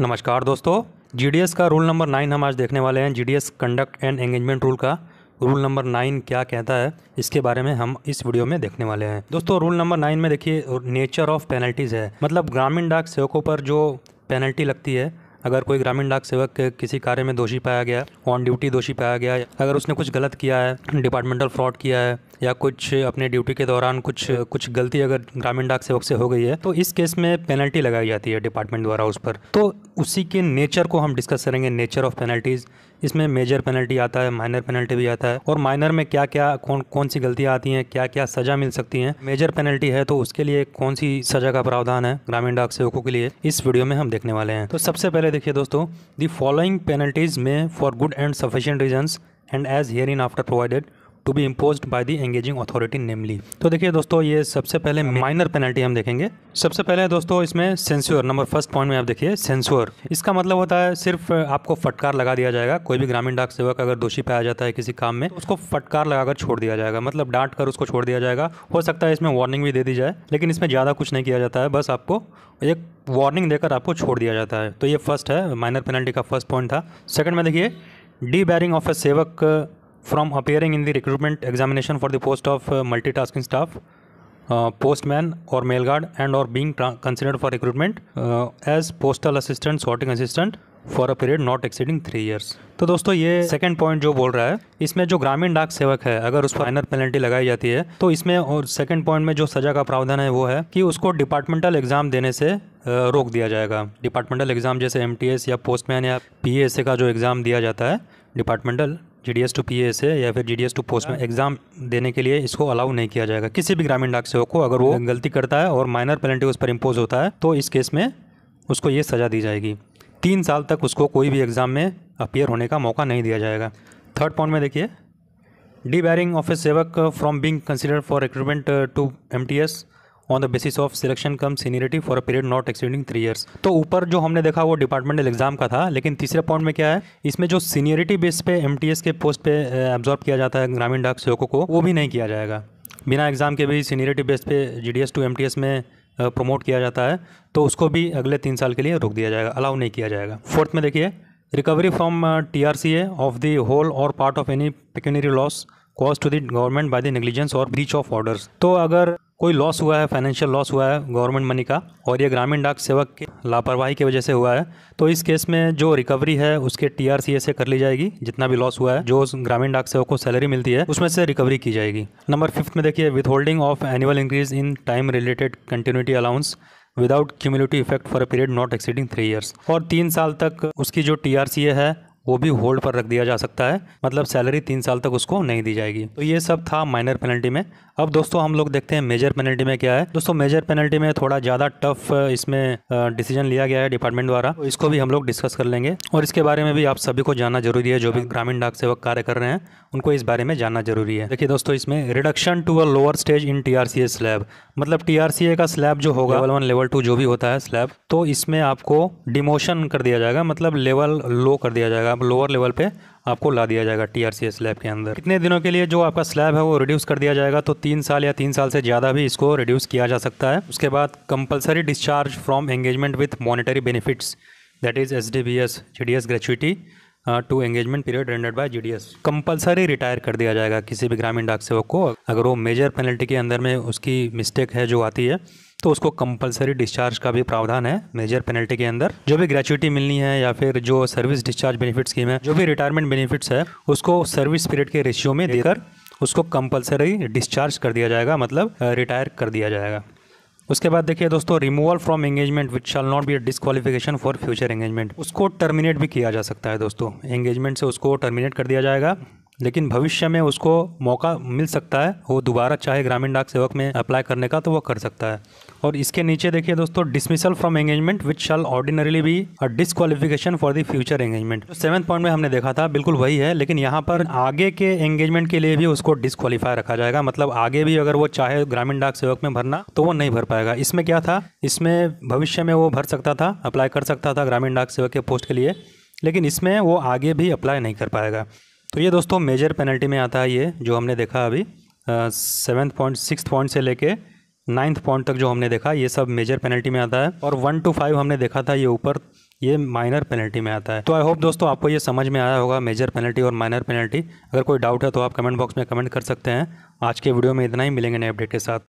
नमस्कार दोस्तों जीडीएस का रूल नंबर नाइन हम आज देखने वाले हैं GDS conduct and engagement rule का रूल नंबर नाइन क्या कहता है इसके बारे में हम इस वीडियो में देखने वाले हैं दोस्तों रूल नंबर नाइन में देखिए नेचर ऑफ पेनल्टीज़ है मतलब ग्रामीण डाक सेवकों पर जो पेनल्टी लगती है अगर कोई ग्रामीण डाक सेवक किसी कार्य में दोषी पाया गया ऑन ड्यूटी दोषी पाया गया अगर उसने कुछ गलत किया है डिपार्टमेंटल फ्रॉड किया है या कुछ अपने ड्यूटी के दौरान कुछ कुछ गलती अगर ग्रामीण डाक सेवक से हो गई है तो इस केस में पेनल्टी लगाई जाती है डिपार्टमेंट द्वारा उस पर तो उसी के नेचर को हम डिस्कस करेंगे नेचर ऑफ पेनल्टीज़ इसमें मेजर पेनल्टी आता है माइनर पेनल्टी भी आता है और माइनर में क्या क्या कौन कौन सी गलतियाँ आती हैं क्या क्या सज़ा मिल सकती हैं मेजर पेनल्टी है तो उसके लिए कौन सी सज़ा का प्रावधान है ग्रामीण डाक सेवकों के लिए इस वीडियो में हम देखने वाले हैं तो सबसे पहले देखिए दोस्तों दी फॉलोइंग पेनल्टीज़ में for good and sufficient reasons and as hereinafter provided to be impose by the engaging authority namely तो देखिए दोस्तों ये सबसे पहले माइनर पेनल्टी हम देखेंगे सबसे पहले दोस्तों इसमें सेंसुअर नंबर फर्स्ट पॉइंट में आप देखिए सेंसुअर इसका मतलब होता है सिर्फ आपको फटकार लगा दिया जाएगा कोई भी ग्रामीण डाक सेवक अगर दोषी पाया जाता है किसी काम में तो उसको फटकार लगाकर छोड़ दिया जाएगा मतलब डांट कर उसको छोड़ दिया जाएगा हो सकता है इसमें वार्निंग भी दे दी जाए लेकिन इसमें ज़्यादा कुछ नहीं किया जाता है बस आपको एक वार्निंग देकर आपको छोड़ दिया जाता है तो ये फर्स्ट है माइनर पेनल्टी का फर्स्ट पॉइंट था सेकंड में देखिए डी बैरिंग ऑफ ए सेवक from appearing in the recruitment examination for the post of uh, multitasking staff uh, postman or mail guard and or being tra- considered for recruitment uh, as postal assistant sorting assistant for a period not exceeding three years तो दोस्तों ये second point जो बोल रहा है इसमें जो ग्रामीण डाक सेवक है अगर उस पर फाइनल पेनल्टी लगाई जाती है तो इसमें और सेकेंड पॉइंट में जो सजा का प्रावधान है वो है कि उसको डिपार्टमेंटल एग्जाम देने से uh, रोक दिया जाएगा डिपार्टमेंटल एग्जाम जैसे एम टी एस या पोस्टमैन या पी एस ए का जो एग्ज़ाम दिया जाता है departmental G D S to P S है या फिर G D S to post में एग्ज़ाम देने के लिए इसको अलाउ नहीं किया जाएगा किसी भी ग्रामीण डाक सेवक को अगर वो गलती करता है और माइनर पेनल्टी उस पर इम्पोज होता है तो इस केस में उसको ये सज़ा दी जाएगी तीन साल तक उसको कोई भी एग्ज़ाम में अपियर होने का मौका नहीं दिया जाएगा थर्ड पॉइंट में देखिए debarring office sevak from being consider for recruitment to M T S on the basis of selection cum seniority for a period not exceeding three years तो ऊपर जो हमने देखा वो डिपार्टमेंटल एग्जाम का था लेकिन तीसरे पॉइंट में क्या है इसमें जो सीनियरिटी बेस पे एम के पोस्ट पे एब्जॉर्ब किया जाता है ग्रामीण डाक सेवकों को वो भी नहीं किया जाएगा बिना एग्ज़ाम के भी सीनियरिटी बेस पे G D S to M T S में प्रमोट किया जाता है तो उसको भी अगले तीन साल के लिए रोक दिया जाएगा अलाउ नहीं किया जाएगा फोर्थ में देखिए recovery from T R C A of the whole और part of any pecuniary loss cause to the government by the negligence और ब्रीच ऑफ ऑर्डर्स तो अगर कोई लॉस हुआ है फाइनेंशियल लॉस हुआ है गवर्नमेंट मनी का और ये ग्रामीण डाक सेवक के लापरवाही की वजह से हुआ है तो इस केस में जो रिकवरी है उसके टीआरसीए से कर ली जाएगी जितना भी लॉस हुआ है जो ग्रामीण डाक सेवक को सैलरी मिलती है उसमें से रिकवरी की जाएगी नंबर फिफ्थ में देखिए withholding of annual increase in time related continuity allowance without cumulative effect for a period not exceeding three years और तीन साल तक उसकी जो टी है वो भी होल्ड पर रख दिया जा सकता है मतलब सैलरी तीन साल तक उसको नहीं दी जाएगी तो ये सब था माइनर पेनल्टी में अब दोस्तों हम लोग देखते हैं मेजर पेनल्टी में क्या है दोस्तों मेजर पेनल्टी में थोड़ा ज़्यादा टफ इसमें डिसीजन लिया गया है डिपार्टमेंट द्वारा तो इसको भी हम लोग डिस्कस कर लेंगे और इसके बारे में भी आप सभी को जानना जरूरी है जो भी ग्रामीण डाक सेवक कार्य कर रहे हैं उनको इस बारे में जानना जरूरी है देखिए दोस्तों इसमें reduction to a lower stage in T slab मतलब टी का स्लैब जो होगा लेवल वन लेवल टू जो भी होता है स्लैब तो इसमें आपको डिमोशन कर दिया जाएगा मतलब लेवल लो कर दिया जाएगा लोअर लेवल पे आपको ला दिया जाएगा टी आर स्लैब के अंदर इतने दिनों के लिए जो आपका स्लैब है वो रिड्यूस कर दिया जाएगा तो तीन साल या तीन साल से ज़्यादा भी इसको रिड्यूस किया जा सकता है उसके बाद compulsory discharge from engagement with monetary benefits that is S D B S G D S gratuity to engagement period rendered by GDS compulsory retire कर दिया जाएगा किसी भी ग्रामीण डाक सेवक को अगर वो मेजर पेनल्टी के अंदर में उसकी मिस्टेक है जो आती है तो उसको कंपलसरी डिस्चार्ज का भी प्रावधान है मेजर पेनल्टी के अंदर जो भी ग्रेचुटी मिलनी है या फिर जो सर्विस डिस्चार्ज बेनिफिट स्कीम है जो भी रिटायरमेंट बेनिफिट्स है उसको सर्विस पीरियड के रेशियो में देकर उसको कंपलसरी डिस्चार्ज कर दिया जाएगा मतलब रिटायर कर दिया जाएगा उसके बाद देखिए दोस्तों removal from engagement which shall not be a disqualification for future engagement उसको टर्मिनेट भी किया जा सकता है दोस्तों एंगेजमेंट से उसको टर्मिनेट कर दिया जाएगा लेकिन भविष्य में उसको मौका मिल सकता है वो दोबारा चाहे ग्रामीण डाक सेवक में अप्लाई करने का तो वो कर सकता है और इसके नीचे देखिए दोस्तों dismissal from engagement which shall ordinarily be a disqualification for the future engagement तो सेवन पॉइंट में हमने देखा था बिल्कुल वही है लेकिन यहाँ पर आगे के एंगेजमेंट के लिए भी उसको डिसक्वालीफाई रखा जाएगा मतलब आगे भी अगर वो चाहे ग्रामीण डाक सेवक में भरना तो वो नहीं भर पाएगा इसमें क्या था इसमें भविष्य में वो भर सकता था अप्लाई कर सकता था ग्रामीण डाक सेवक के पोस्ट के लिए लेकिन इसमें वो आगे भी अप्लाई नहीं कर पाएगा तो ये दोस्तों मेजर पेनल्टी में आता है ये जो हमने देखा अभी सेवन्थ पॉइंट सिक्स पॉइंट से लेके नाइन्थ पॉइंट तक जो हमने देखा ये सब मेजर पेनल्टी में आता है और वन टू फाइव हमने देखा था ये ऊपर ये माइनर पेनल्टी में आता है तो आई होप दोस्तों आपको ये समझ में आया होगा मेजर पेनल्टी और माइनर पेनल्टी अगर कोई डाउट है तो आप कमेंट बॉक्स में कमेंट कर सकते हैं आज के वीडियो में इतना ही मिलेंगे नए अपडेट के साथ